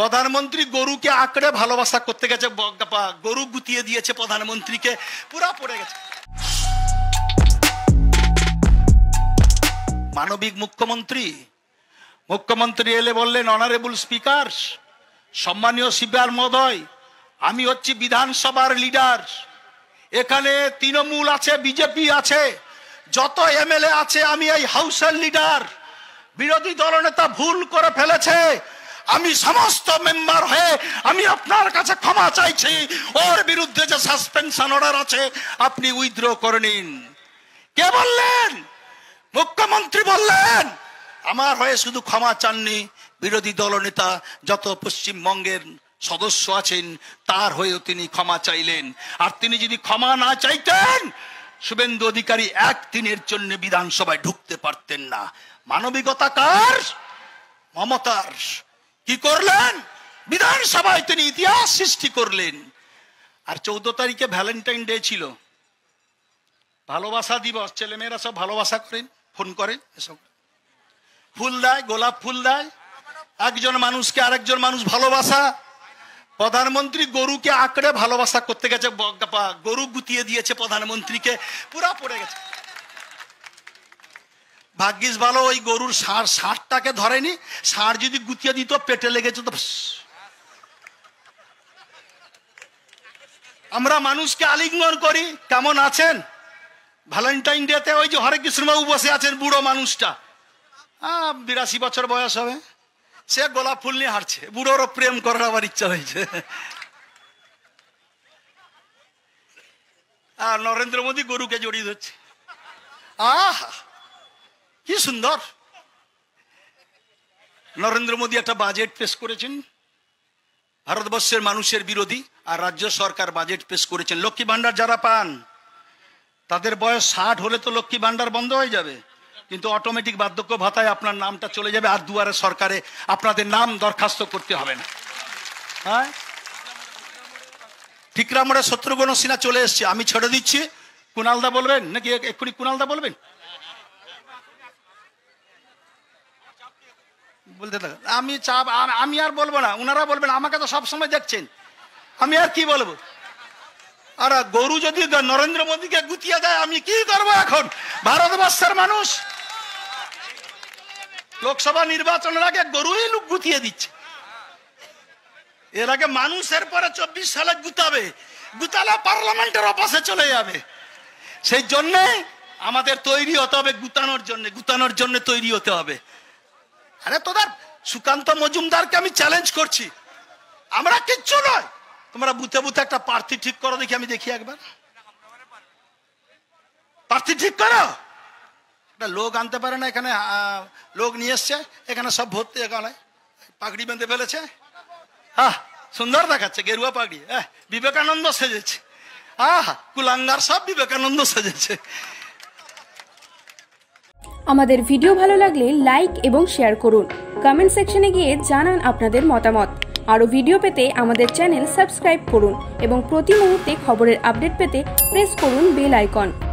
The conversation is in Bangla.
প্রধানমন্ত্রী গরুকে আঁকড়ে ভালোবাসা করতে গেছে গরু গুতিয়ে দিয়েছে প্রধানমন্ত্রীকে পুরা পড়ে গেছে মানবিক মুখ্যমন্ত্রী মুখ্যমন্ত্রী এলে বললেন অনারেবল স্পিকার সম্মানীয় শিবার মহোদয় আমি হচ্ছি বিধানসভার লিডার এখানে তৃণমূল আছে বিজেপি আছে যত এমএলএ আছে আমি এই হাউসের লিডার বিরোধী দলনেতা ভুল করে ফেলেছে আমি সমস্ত মেম্বার হয়ে আমি আপনার কাছে ক্ষমা চাইছি ওর বিরুদ্ধে যে সাসপেনশন অর্ডার আছে আপনি উইথড্র করে নিন কে বললেন মুখ্যমন্ত্রী বললেন আমার হয়ে শুধু ক্ষমা চাননি বিরোধী দলনেতা যত পশ্চিমবঙ্গের সদস্য আছেন তার হয়েও তিনি ক্ষমা চাইলেন আর তিনি যদি ক্ষমা না চাইতেন শুভেন্দু অধিকারী এক দিনের জন্য বিধানসভায় ঢুকতে পারতেন না মানবিকতা কার মমতার কি করলেন বিধানসভায় তিনি ইতিহাস সৃষ্টি করলেন আর চৌদ্দ তারিখে ভ্যালেন্টাইন ডে ছিল ভালোবাসা দিবস ছেলেমেয়েরা সব ভালোবাসা করেন ফোন করেন এসব ফুল দেয় গোলাপ ফুল দেয় একজন মানুষকে আরেকজন মানুষ ভালোবাসা প্রধানমন্ত্রী গরুকে আঁকড়ে ভালোবাসা করতে গেছে গরু গুতিয়ে দিয়েছে প্রধানমন্ত্রীকে পুরা পড়ে গেছে ভাগ্যিস ভালো ওই গরুর সার সারটাকে ধরেনি সার যদি গুতিয়ে দিত পেটে লেগেছে তো আমরা মানুষকে আলিঙ্গন করি কেমন আছেন ভ্যালেন্টাইন ডেতে ওই যে হরে কৃষ্ণবাবু বসে আছেন বুড়ো মানুষটা হ্যাঁ বিরাশি বছর বয়স হবে সে গোলাপ ফুল নিয়ে হারছে বুড়োরও প্রেম করার আবার ইচ্ছা হয়েছে আর নরেন্দ্র মোদী গরুকে জড়িয়ে ধরছে আহ কি সুন্দর নরেন্দ্র মোদী একটা বাজেট পেশ করেছেন ভারতবর্ষের মানুষের বিরোধী আর রাজ্য সরকার বাজেট পেশ করেছেন লক্ষ্মী ভাণ্ডার যারা পান তাদের বয়স ষাট হলে তো লক্ষ্মী ভাণ্ডার বন্ধ হয়ে যাবে কিন্তু অটোমেটিক বার্ধক্য ভাতায় আপনার নামটা চলে যাবে আর দুয়ারে সরকারে আপনাদের নাম দরখাস্ত করতে হবে না হ্যাঁ ঠিকরা মোড়ে শত্রুঘ্ন সিনহা চলে এসছে আমি ছেড়ে দিচ্ছি কুণালদা বলবেন নাকি এক্ষুনি কুণালদা বলবেন বলতে আমি চাপ আমি আর বলবো না ওনারা বলবেন আমাকে তো সবসময় দেখছেন আমি আর কি বলবো আর গরু যদি নরেন্দ্র মোদীকে গুতিয়ে দেয় আমি কি করবো এখন ভারতবর্ষের মানুষ লোকসভা নির্বাচনের আগে গরুই লোক গুতিয়ে দিচ্ছে এর আগে মানুষের পরে চব্বিশ সালে গুতাবে গুতালে পার্লামেন্টের অপাশে চলে যাবে সেই জন্যে আমাদের তৈরি হতে হবে গুতানোর জন্য গুতানোর জন্য তৈরি হতে হবে আরে তোদের সুকান্ত মজুমদারকে আমি চ্যালেঞ্জ করছি আমরা কিচ্ছু নয় তোমরা বুথে বুথে একটা প্রার্থী ঠিক করো দেখি আমি দেখি একবার প্রার্থী ঠিক করো একটা লোক আনতে পারে না এখানে লোক নিয়ে এসছে এখানে সব ভর্তি এখানে পাগড়ি বেঁধে ফেলেছে হ্যাঁ সুন্দর দেখাচ্ছে গেরুয়া পাগড়ি হ্যাঁ বিবেকানন্দ সেজেছে আহ কুলাঙ্গার সব বিবেকানন্দ সেজেছে আমাদের ভিডিও ভালো লাগলে লাইক এবং শেয়ার করুন কমেন্ট সেকশনে গিয়ে জানান আপনাদের মতামত আরও ভিডিও পেতে আমাদের চ্যানেল সাবস্ক্রাইব করুন এবং প্রতি মুহূর্তে খবরের আপডেট পেতে প্রেস করুন বেল আইকন